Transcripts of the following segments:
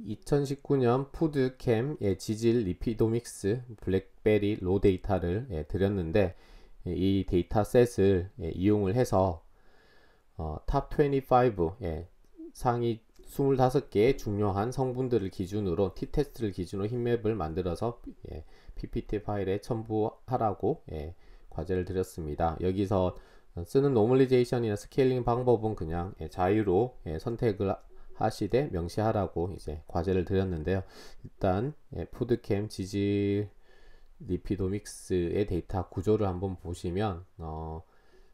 2019년 푸드캠 의 지질 리피도믹스 블랙베리 로 데이터를 예, 드렸는데 예, 이 데이터셋을 예, 이용을 해서 어, 탑25 예, 상위 25개의 중요한 성분들을 기준으로 T테스트를 기준으로 힘맵을 만들어서 예, PPT 파일에 첨부하라고 예, 과제를 드렸습니다. 여기서 쓰는 노멀리제이션이나 스케일링 방법은 그냥 예, 자유로 예, 선택을 하시되 명시하라고 이제 과제를 드렸는데요. 일단 예, 푸드캠 지지 리피도믹스의 데이터 구조를 한번 보시면 어,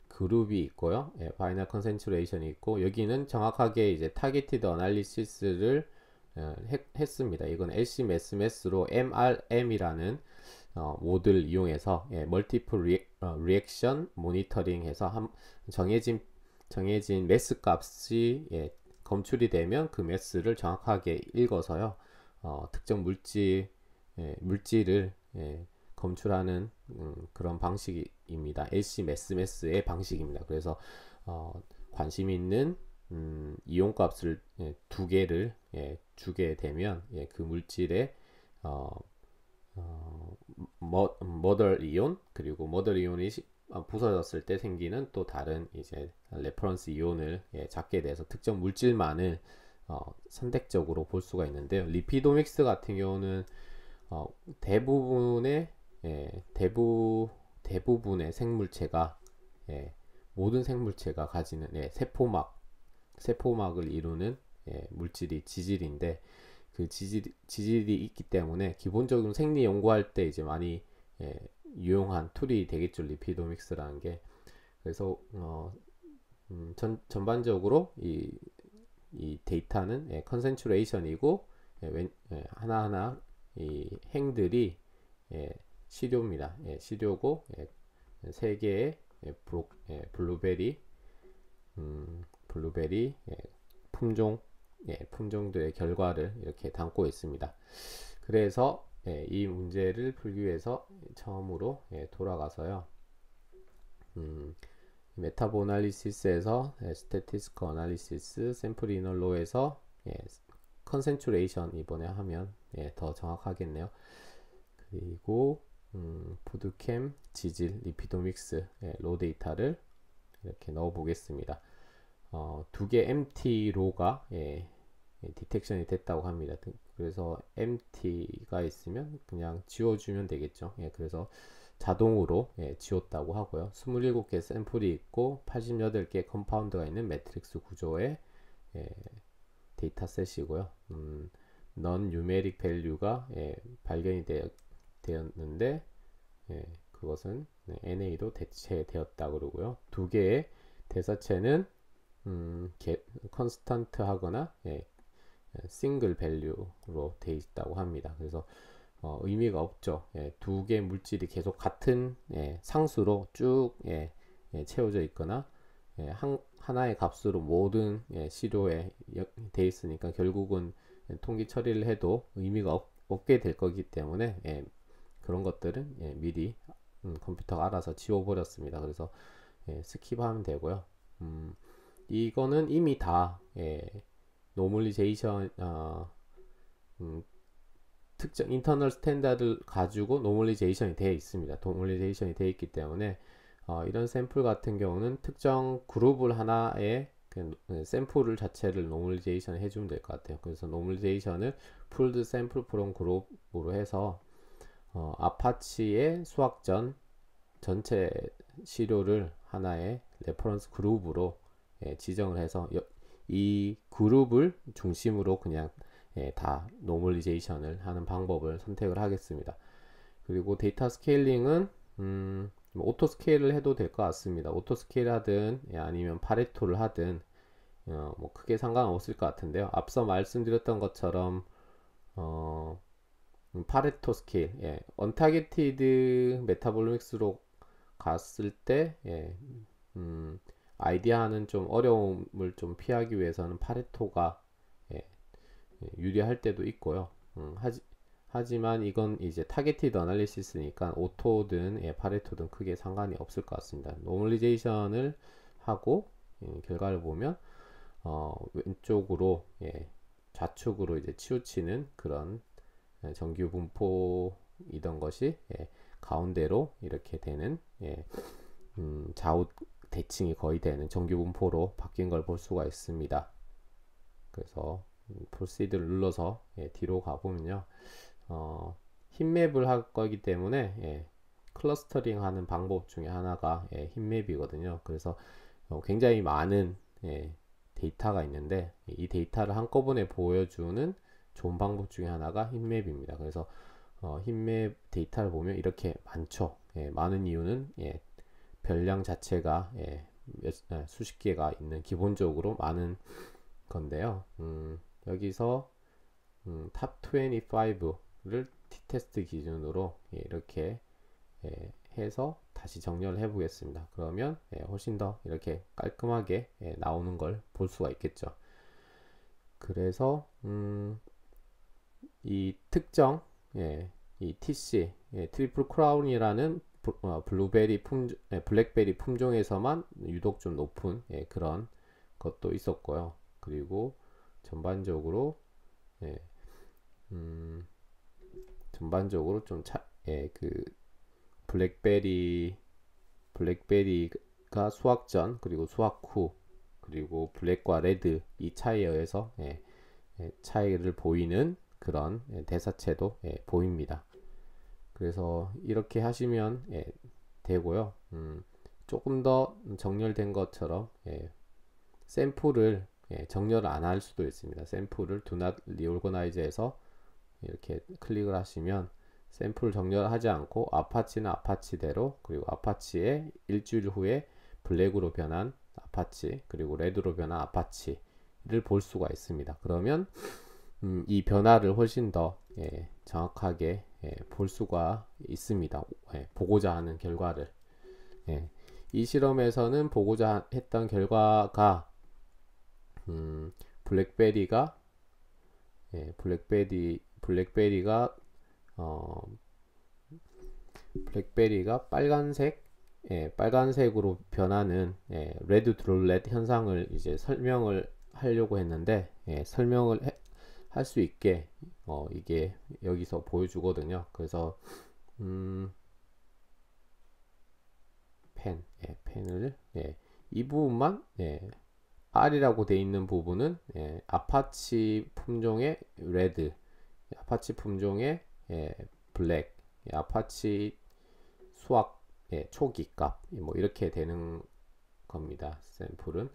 그룹이 있고요. 예, 파이널 컨센츄레이션이 있고 여기는 정확하게 이제 타겟티드 어널리시스를 어, 했, 했습니다. 이건 l c 메스메스로 MRM이라는 어, 모드를 이용해서 예, 멀티플 리액, 어, 리액션 모니터링 해서 한, 정해진 정해진 매스 값이 예, 검출이 되면 그 매스를 정확하게 읽어서요. 어, 특정 물질 예, 물질을 예, 검출하는 음, 그런 방식입니다. LC 매스 매스의 방식입니다. 그래서 어, 관심 있는 음, 이온값을 예, 두 개를 예, 주게 되면 예, 그 물질의 어, 어, 머, 머덜 이온 그리고 머덜 이온이 어, 부서졌을 때 생기는 또 다른 이제 레퍼런스 이온을 예, 작게 돼서 특정 물질만을 어, 선택적으로 볼 수가 있는데요. 리피도믹스 같은 경우는 어, 대부분의 예, 대부 대부분의 생물체가 예, 모든 생물체가 가지는 예, 세포막 세포막을 이루는 예, 물질이 지질인데 그 지질 지질이 있기 때문에 기본적으로 생리 연구할 때 이제 많이 예, 유용한 툴이 되겠죠 리피도믹스라는 게 그래서 어, 음, 전, 전반적으로 이, 이 데이터는 예, 컨센츄레이션이고 예, 예, 하나하나 이 행들이 예, 시료입니다. 예, 시료고 예, 세 개의 예, 브로, 예, 블루베리 음, 블루베리 예, 품종 예, 품종들의 결과를 이렇게 담고 있습니다. 그래서 예, 이 문제를 풀기 위해서 처음으로 예, 돌아가서요. 음, 메타보나리시스에서 예, 스태티스커 어나리시스, 샘플 이널로에서 예, 컨센츄레이션 이번에 하면 예, 더 정확하겠네요. 그리고 음, 푸드캠, 지질, 리피도믹스, 예, 로 데이터를 이렇게 넣어 보겠습니다. 어, 두 개 MT 로가 예, 예, 디텍션이 됐다고 합니다. 그래서 empty가 있으면 그냥 지워주면 되겠죠. 예, 그래서 자동으로 예, 지웠다고 하고요. 27개 샘플이 있고 88개 컴파운드가 있는 매트릭스 구조의 예, 데이터셋이고요. 음, non numeric value가 예, 발견이 되, 었는데 예, 그것은 네, n a 도 대체되었다 그러고요. 두 개의 대사체는 음, 게, 컨스턴트 하거나 예, 싱글 예, 밸류로 돼 있다고 합니다. 그래서 어, 의미가 없죠. 예, 두개 물질이 계속 같은 예, 상수로 쭉 예, 예 채워져 있거나 예, 한, 하나의 값으로 모든 시료에 돼 있으니까 결국은 통기 처리를 해도 의미가 없, 게될 거기 때문에 그런 것들은 미리 음, 컴퓨터가 알아서 지워버렸습니다. 그래서 스킵하면 되고요. 음, 이거는 이미 다 예, 노멀리제이션 어, 음, 특정 인터널 스탠다드를 가지고 노멀리제이션이 되어 있습니다. 노멀리제이션이 되어 있기 때문에 어, 이런 샘플 같은 경우는 특정 그룹을 하나의 그 네, 샘플을 자체를 노멀리제이션 해주면 될 것 같아요. 그래서 노멀리제이션을 풀드 샘플 프롬 그룹으로 해서 어, 아파치의 수학전 전체 시료를 하나의 레퍼런스 그룹으로 예, 지정을 해서 여, 이 그룹을 중심으로 그냥 예, 다 노멀리제이션을 하는 방법을 선택을 하겠습니다. 그리고 데이터 스케일링은 음, 뭐 오토 스케일을 해도 될 것 같습니다. 오토 스케일 하든 예, 아니면 파레토를 하든 어, 뭐 크게 상관없을 것 같은데요. 앞서 말씀드렸던 것처럼 어, 음, 파레토 스케일, 예, 언타게티드 메타볼로믹스로 갔을 때 예, 음, 아이디어는 좀 어려움을 좀 피하기 위해서는 파레토가 예, 예, 유리할 때도 있고요. 음, 하지, 하지만 이건 이제 타겟티드 어널리시스니까 오토든 예, 파레토든 크게 상관이 없을 것 같습니다. 노멀리제이션을 하고 예, 결과를 보면 어, 왼쪽으로 예, 좌측으로 이제 치우치는 그런 예, 정규 분포이던 것이 예, 가운데로 이렇게 되는 예, 음, 좌우 대칭이 거의 되는 정규분포로 바뀐 걸 볼 수가 있습니다. 그래서 프로시드를 눌러서 예, 뒤로 가보면요. 어, 흰맵을 할 거기 때문에 예, 클러스터링 하는 방법 중에 하나가 예, 흰맵이거든요. 그래서 어, 굉장히 많은 예, 데이터가 있는데 이 데이터를 한꺼번에 보여주는 좋은 방법 중에 하나가 흰맵입니다. 그래서 어, 흰맵 데이터를 보면 이렇게 많죠. 예, 많은 이유는 예, 변량 자체가 예, 몇, 아, 수십 개가 있는 기본적으로 많은 건데요. 음, 여기서 음, 탑25를 t테스트 기준으로 예, 이렇게 예, 해서 다시 정렬을 해 보겠습니다. 그러면 예, 훨씬 더 이렇게 깔끔하게 예, 나오는 걸 볼 수가 있겠죠. 그래서 음, 이 특정 예, 이 TC 예, 트리플 크라운이라는 어, 블루베리 품종, 예, 블랙베리 품종에서만 유독 좀 높은 예, 그런 것도 있었고요. 그리고 전반적으로 예, 음, 전반적으로 좀 차, 예, 그 블랙베리 블랙베리가 수확 전 그리고 수확 후 그리고 블랙과 레드 이 차이에 서 예, 예, 차이를 보이는 그런 예, 대사체도 보입니다. 그래서 이렇게 하시면 예, 되고요. 음, 조금 더 정렬된 것처럼 예, 샘플을 예, 정렬 안 할 수도 있습니다. 샘플을 Do Not Reorganize에서 이렇게 클릭을 하시면 샘플 정렬하지 않고 아파치는 아파치대로 그리고 아파치의 일주일 후에 블랙으로 변한 아파치 그리고 레드로 변한 아파치를 볼 수가 있습니다. 그러면 음, 이 변화를 훨씬 더 예, 정확하게 예, 볼 수가 있습니다. 예, 보고자 하는 결과를. 예, 이 실험에서는 보고자 했던 결과가 음, 블랙베리가 예, 블랙베리 블랙베리가 어, 블랙베리가 빨간색 예, 빨간색으로 변하는 레드 드롤렛 현상을 이제 설명을 하려고 했는데 설명을 해, 할수 있게 어, 이게 여기서 보여주거든요. 그래서 음, 펜, 예, 펜을 예, 이 부분만 예, R이라고 돼 있는 부분은 예, 아파치 품종의 레드, 아파치 품종의 예, 블랙, 예, 아파치 수확 예, 초기 값, 뭐 이렇게 되는 겁니다. 샘플은.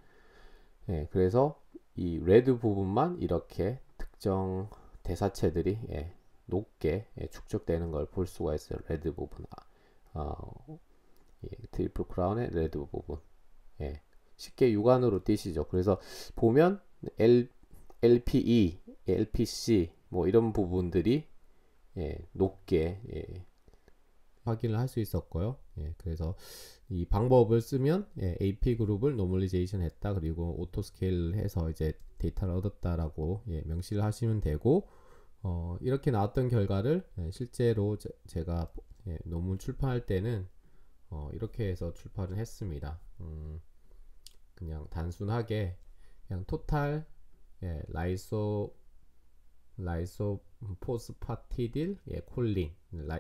예, 그래서 이 레드 부분만 이렇게 특정 대사체들이 예, 높게 예, 축적되는 걸 볼 수가 있어요. 레드 부분, 아, 어, 예, 트리플 크라운의 레드 부분. 예, 쉽게 육안으로 띄시죠. 그래서 보면 L, LPE, LPC 뭐 이런 부분들이 예, 높게 예, 확인을 할 수 있었고요. 예, 그래서 이 방법을 쓰면 예, AP 그룹을 노멀리제이션 했다. 그리고 오토 스케일 해서 이제 데이터를 얻었다라고 예, 명시를 하시면 되고 어, 이렇게 나왔던 결과를 예, 실제로 제, 가 예, 논문 출판할 때는 어, 이렇게 해서 출판을 했습니다. 음, 그냥 단순하게 그냥 토탈 예, 라이소 라이소 포스파티딜 예, 콜린 라이,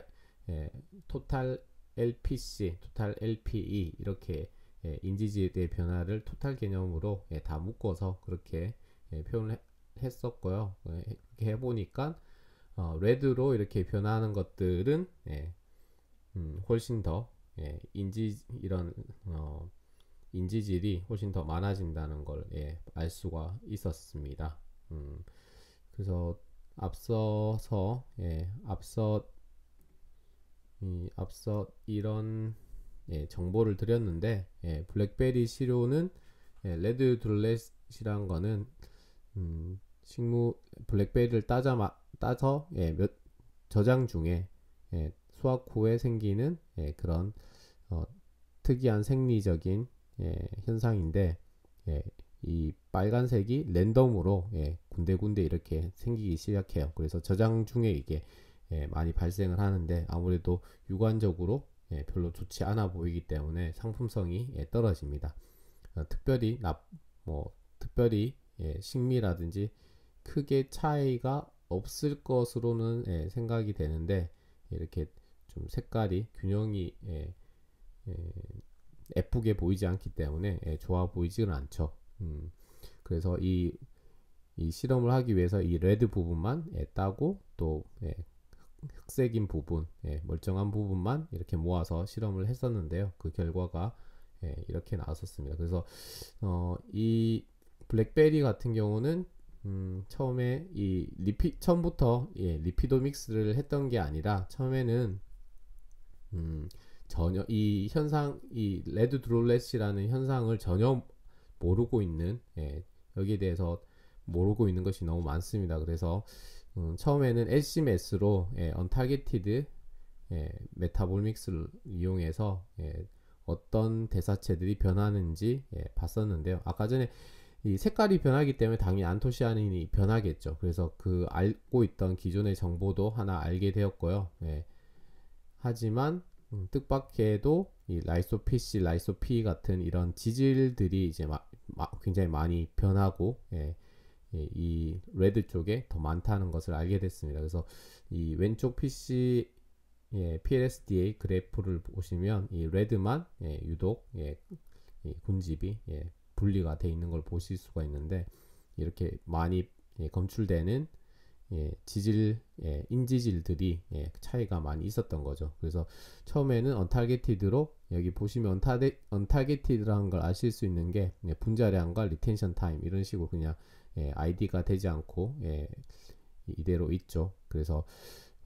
예, 토탈 LPC, 토탈 LPE 이렇게 예, 인지지에 변화를 토탈 개념으로 예, 다 묶어서 그렇게 예, 표현을 했었고요. 예, 이렇게 해보니까 어, 레드로 이렇게 변화하는 것들은 예, 음, 훨씬 더 예, 인지 이런 어, 인지질이 훨씬 더 많아진다는 걸알 예, 수가 있었습니다. 음, 그래서 앞서서 예, 앞서 이 앞서 이런 예, 정보를 드렸는데 예, 블랙베리 시료는 예, 레드 둘렛이란 거는 음, 식물 블랙베리를 따자 마, 따서 예, 몇 저장 중에 예, 수확 후에 생기는 예, 그런 어, 특이한 생리적인 예, 현상인데 예, 이 빨간색이 랜덤으로 예, 군데군데 이렇게 생기기 시작해요. 그래서 저장 중에 이게 예, 많이 발생을 하는데 아무래도 유관적으로 예, 별로 좋지 않아 보이기 때문에 상품성이 예, 떨어집니다. 어, 특별히 나, 뭐 특별히 예, 식미라든지 크게 차이가 없을 것으로는 예, 생각이 되는데 이렇게 좀 색깔이 균형이 예, 예, 쁘게 보이지 않기 때문에 예, 좋아 보이지는 않죠. 음, 그래서 이, 이, 실험을 하기 위해서 이 레드 부분만 예, 따고 또 예, 흑색인 부분, 예, 멀쩡한 부분만 이렇게 모아서 실험을 했었는데요. 그 결과가 예, 이렇게 나왔었습니다. 그래서 어, 이 블랙베리 같은 경우는 음, 처음에 이 리피 처음부터 예, 리피도믹스를 했던 게 아니라 처음에는 음, 전혀 이 현상 이 레드 드롤렛이라는 현상을 전혀 모르고 있는 예, 여기에 대해서 모르고 있는 것이 너무 많습니다. 그래서 음, 처음에는 SMS로 예, 언타겟티드 예, 메타볼믹스를 이용해서 예, 어떤 대사체들이 변하는지 예, 봤었는데요. 아까 전에 이 색깔이 변하기 때문에 당연히 안토시아닌이 변하겠죠. 그래서 그 알고 있던 기존의 정보도 하나 알게 되었고요. 예. 하지만 음, 뜻밖에도 이 라이소피시, 라이소피 같은 이런 지질들이 이제 마, 마, 굉장히 많이 변하고 예. 예, 이 레드 쪽에 더 많다는 것을 알게 됐습니다. 그래서 이 왼쪽 PC 예, PLSDA 그래프를 보시면 이 레드만 예, 유독 예, 군집이 예, 분리가 돼 있는 걸 보실 수가 있는데 이렇게 많이 예, 검출되는 예, 지질 예, 인지질들이 예, 차이가 많이 있었던 거죠. 그래서 처음에는 언타겟티드로 여기 보시면 언타데, 티드라는걸 아실 수 있는 게 예, 분자량과 리텐션 타임 이런 식으로 그냥 예, 아이가 되지 않고 예, 이대로 있죠. 그래서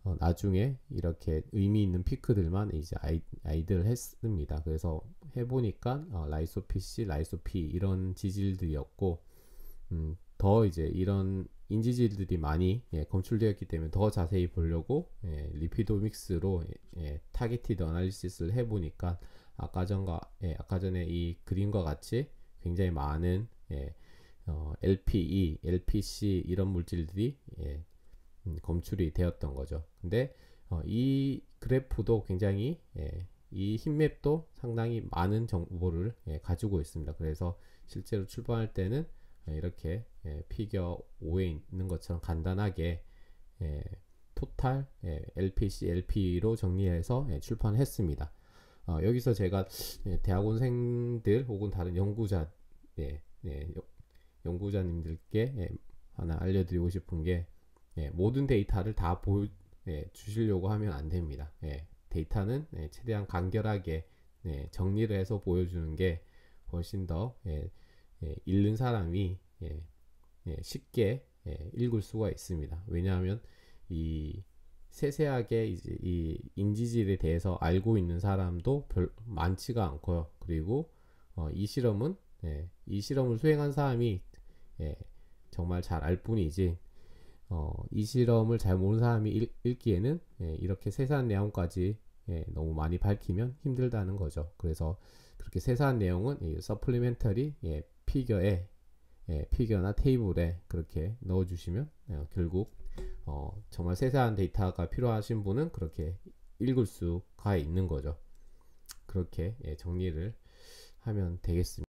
어, 나중에 이렇게 의미 있는 피크들만 이제 아이, 아이들 했습니다. 그래서 해보니까 어, 라이소피시, 라이소피 이런 지질들이었고 음, 더 이제 이런 인지질들이 많이 예, 검출되었기 때문에 더 자세히 보려고 예, 리피도믹스로 예, 예 타겟티드 어널리시스를 해보니까 아까 전과 예, 아까 전에 이 그림과 같이 굉장히 많은 예, 어, LPE, LPC 이런 물질들이 음, 검출이 되었던 거죠. 근데 어, 이 그래프도 굉장히 예, 이 흰맵도 상당히 많은 정보를 예, 가지고 있습니다. 그래서 실제로 출발할 때는 예, 이렇게 예, 피겨 5에 있는 것처럼 간단하게 예, 토탈 예, LPC, LP로 정리해서 예, 출판했습니다. 어, 여기서 제가 예, 대학원생들 혹은 다른 연구자 예, 예, 연구자님들께 예, 하나 알려드리고 싶은 게 예, 모든 데이터를 다 보여 예, 주시려고 하면 안 됩니다. 예, 데이터는 예, 최대한 간결하게 예, 정리를 해서 보여주는 게 훨씬 더 예, 예, 읽는 사람이 예, 예, 쉽게 예, 읽을 수가 있습니다. 왜냐하면 이 세세하게 이제 이 인지질에 대해서 알고 있는 사람도 별 많지가 않고요. 그리고 어, 이 실험은 예, 이 실험을 수행한 사람이 예, 정말 잘 알 뿐이지 어, 이 실험을 잘 모르는 사람이 읽, 기에는 예, 이렇게 세세한 내용까지 예, 너무 많이 밝히면 힘들다는 거죠. 그래서 그렇게 세세한 내용은 예, 서플리멘터리 예, 피겨에 예, 피겨나 테이블에 그렇게 넣어주시면 예, 결국 어, 정말 세세한 데이터가 필요하신 분은 그렇게 읽을 수가 있는 거죠. 그렇게 예, 정리를 하면 되겠습니다.